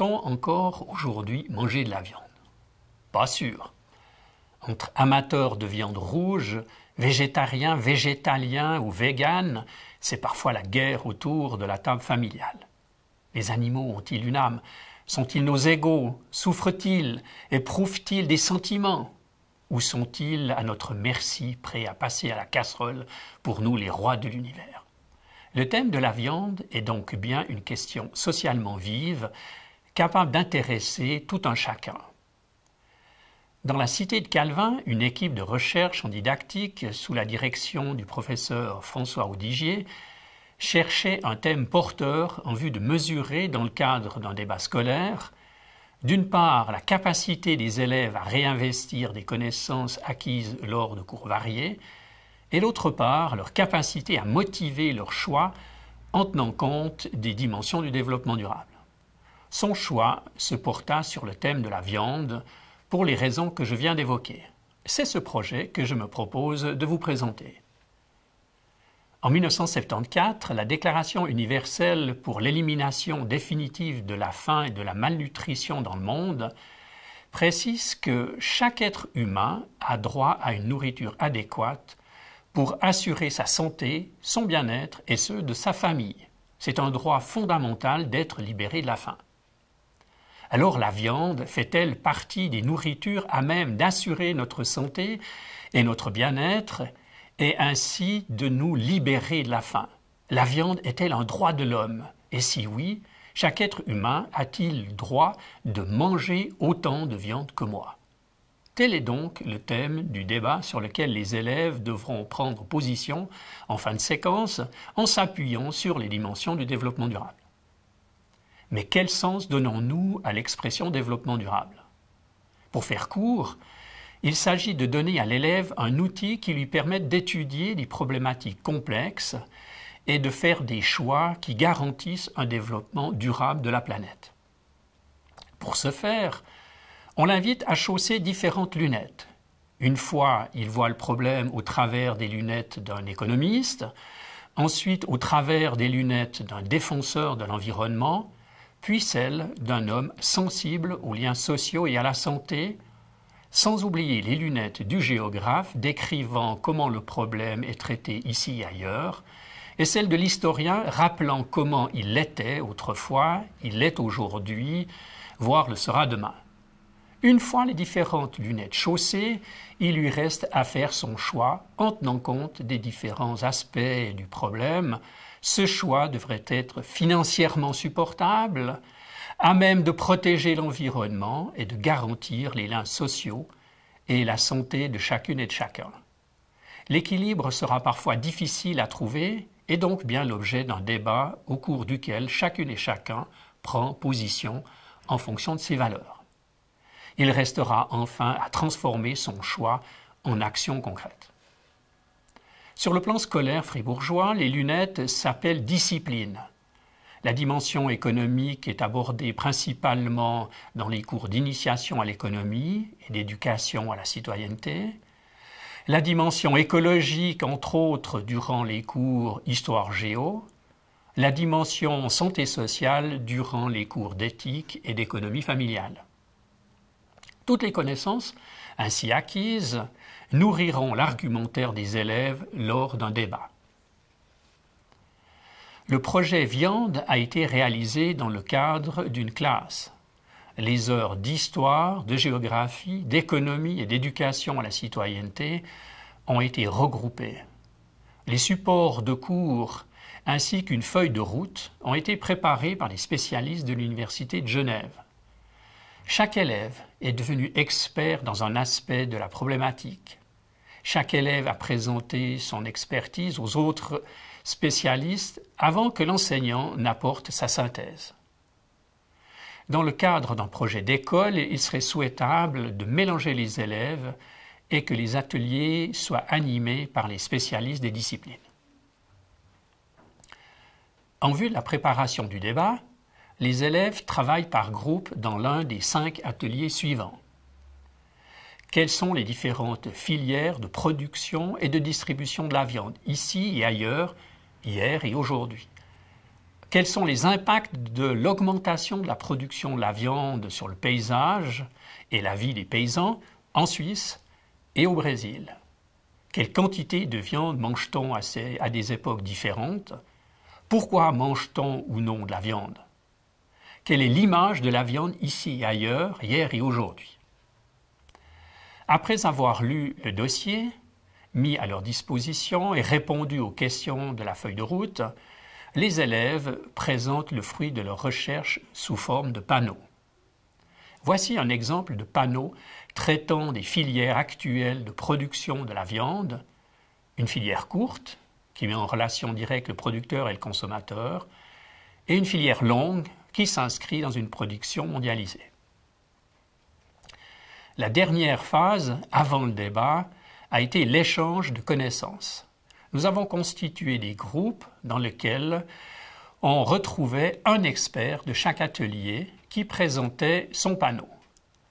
encore aujourd'hui manger de la viande Pas sûr. Entre amateurs de viande rouge, végétariens, végétaliens ou véganes, c'est parfois la guerre autour de la table familiale. Les animaux ont-ils une âme Sont-ils nos égaux Souffrent-ils Éprouvent-ils des sentiments Ou sont-ils à notre merci prêts à passer à la casserole pour nous les rois de l'univers le thème de la viande est donc bien une question socialement vive, capable d'intéresser tout un chacun. Dans la cité de Calvin, une équipe de recherche en didactique sous la direction du professeur François Audigier cherchait un thème porteur en vue de mesurer, dans le cadre d'un débat scolaire, d'une part la capacité des élèves à réinvestir des connaissances acquises lors de cours variés, et d'autre part leur capacité à motiver leur choix en tenant compte des dimensions du développement durable. Son choix se porta sur le thème de la viande pour les raisons que je viens d'évoquer. C'est ce projet que je me propose de vous présenter. En 1974, la Déclaration universelle pour l'élimination définitive de la faim et de la malnutrition dans le monde précise que chaque être humain a droit à une nourriture adéquate pour assurer sa santé, son bien-être et ceux de sa famille. C'est un droit fondamental d'être libéré de la faim. Alors la viande fait-elle partie des nourritures à même d'assurer notre santé et notre bien-être et ainsi de nous libérer de la faim La viande est-elle un droit de l'homme Et si oui, chaque être humain a-t-il droit de manger autant de viande que moi Tel est donc le thème du débat sur lequel les élèves devront prendre position en fin de séquence en s'appuyant sur les dimensions du développement durable. Mais quel sens donnons-nous à l'expression développement durable Pour faire court, il s'agit de donner à l'élève un outil qui lui permette d'étudier des problématiques complexes et de faire des choix qui garantissent un développement durable de la planète. Pour ce faire, on l'invite à chausser différentes lunettes. Une fois, il voit le problème au travers des lunettes d'un économiste, ensuite au travers des lunettes d'un défenseur de l'environnement, puis celle d'un homme sensible aux liens sociaux et à la santé, sans oublier les lunettes du géographe décrivant comment le problème est traité ici et ailleurs, et celle de l'historien rappelant comment il l'était autrefois, il l'est aujourd'hui, voire le sera demain. Une fois les différentes lunettes chaussées, il lui reste à faire son choix en tenant compte des différents aspects du problème. Ce choix devrait être financièrement supportable, à même de protéger l'environnement et de garantir les liens sociaux et la santé de chacune et de chacun. L'équilibre sera parfois difficile à trouver et donc bien l'objet d'un débat au cours duquel chacune et chacun prend position en fonction de ses valeurs il restera enfin à transformer son choix en action concrète. Sur le plan scolaire fribourgeois, les lunettes s'appellent discipline. La dimension économique est abordée principalement dans les cours d'initiation à l'économie et d'éducation à la citoyenneté. La dimension écologique, entre autres, durant les cours histoire-géo. La dimension santé sociale durant les cours d'éthique et d'économie familiale. Toutes les connaissances ainsi acquises nourriront l'argumentaire des élèves lors d'un débat. Le projet viande a été réalisé dans le cadre d'une classe. Les heures d'histoire, de géographie, d'économie et d'éducation à la citoyenneté ont été regroupées. Les supports de cours ainsi qu'une feuille de route ont été préparés par les spécialistes de l'Université de Genève. Chaque élève est devenu expert dans un aspect de la problématique. Chaque élève a présenté son expertise aux autres spécialistes avant que l'enseignant n'apporte sa synthèse. Dans le cadre d'un projet d'école, il serait souhaitable de mélanger les élèves et que les ateliers soient animés par les spécialistes des disciplines. En vue de la préparation du débat, les élèves travaillent par groupe dans l'un des cinq ateliers suivants. Quelles sont les différentes filières de production et de distribution de la viande, ici et ailleurs, hier et aujourd'hui Quels sont les impacts de l'augmentation de la production de la viande sur le paysage et la vie des paysans en Suisse et au Brésil Quelle quantité de viande mange-t-on à, à des époques différentes Pourquoi mange-t-on ou non de la viande quelle est l'image de la viande ici et ailleurs, hier et aujourd'hui Après avoir lu le dossier, mis à leur disposition et répondu aux questions de la feuille de route, les élèves présentent le fruit de leurs recherches sous forme de panneaux. Voici un exemple de panneau traitant des filières actuelles de production de la viande, une filière courte, qui met en relation directe le producteur et le consommateur, et une filière longue qui s'inscrit dans une production mondialisée. La dernière phase, avant le débat, a été l'échange de connaissances. Nous avons constitué des groupes dans lesquels on retrouvait un expert de chaque atelier qui présentait son panneau.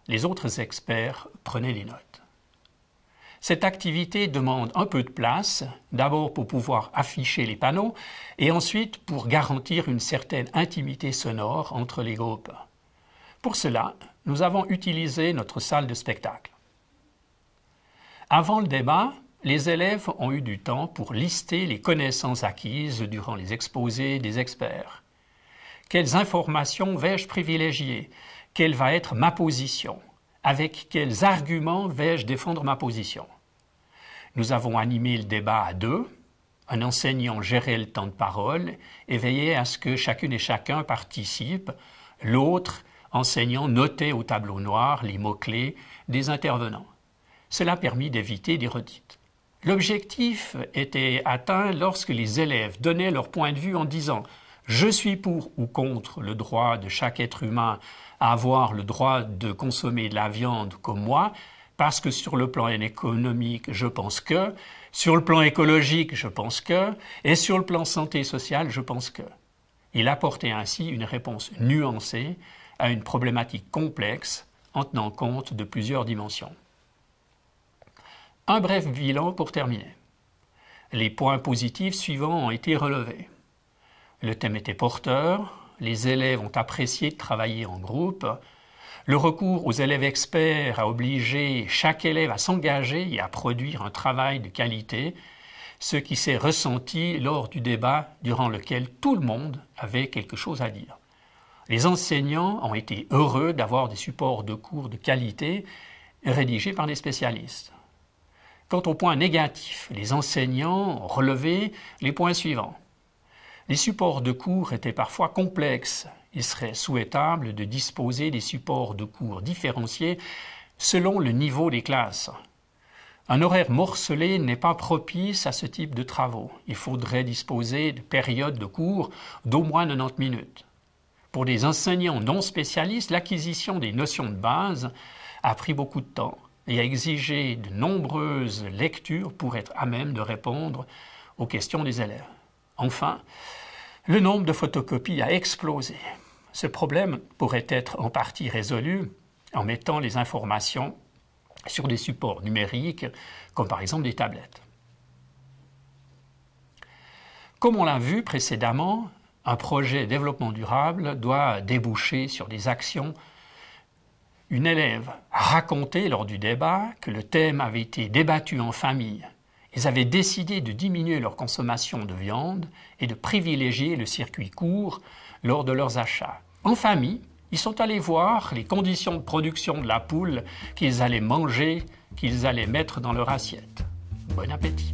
Les autres experts prenaient les notes. Cette activité demande un peu de place, d'abord pour pouvoir afficher les panneaux et ensuite pour garantir une certaine intimité sonore entre les groupes. Pour cela, nous avons utilisé notre salle de spectacle. Avant le débat, les élèves ont eu du temps pour lister les connaissances acquises durant les exposés des experts. Quelles informations vais-je privilégier Quelle va être ma position avec quels arguments vais-je défendre ma position Nous avons animé le débat à deux. Un enseignant gérait le temps de parole et veillait à ce que chacune et chacun participe. L'autre enseignant notait au tableau noir les mots-clés des intervenants. Cela permit d'éviter des redites. L'objectif était atteint lorsque les élèves donnaient leur point de vue en disant je suis pour ou contre le droit de chaque être humain à avoir le droit de consommer de la viande comme moi, parce que sur le plan économique, je pense que, sur le plan écologique, je pense que, et sur le plan santé sociale, je pense que. Il apportait ainsi une réponse nuancée à une problématique complexe en tenant compte de plusieurs dimensions. Un bref bilan pour terminer. Les points positifs suivants ont été relevés. Le thème était porteur, les élèves ont apprécié de travailler en groupe, le recours aux élèves experts a obligé chaque élève à s'engager et à produire un travail de qualité, ce qui s'est ressenti lors du débat durant lequel tout le monde avait quelque chose à dire. Les enseignants ont été heureux d'avoir des supports de cours de qualité rédigés par des spécialistes. Quant aux points négatifs, les enseignants ont relevé les points suivants. Les supports de cours étaient parfois complexes. Il serait souhaitable de disposer des supports de cours différenciés selon le niveau des classes. Un horaire morcelé n'est pas propice à ce type de travaux. Il faudrait disposer de périodes de cours d'au moins 90 minutes. Pour des enseignants non spécialistes, l'acquisition des notions de base a pris beaucoup de temps et a exigé de nombreuses lectures pour être à même de répondre aux questions des élèves. Enfin, le nombre de photocopies a explosé. Ce problème pourrait être en partie résolu en mettant les informations sur des supports numériques, comme par exemple des tablettes. Comme on l'a vu précédemment, un projet développement durable doit déboucher sur des actions. Une élève a raconté lors du débat que le thème avait été débattu en famille ils avaient décidé de diminuer leur consommation de viande et de privilégier le circuit court lors de leurs achats. En famille, ils sont allés voir les conditions de production de la poule qu'ils allaient manger, qu'ils allaient mettre dans leur assiette. Bon appétit.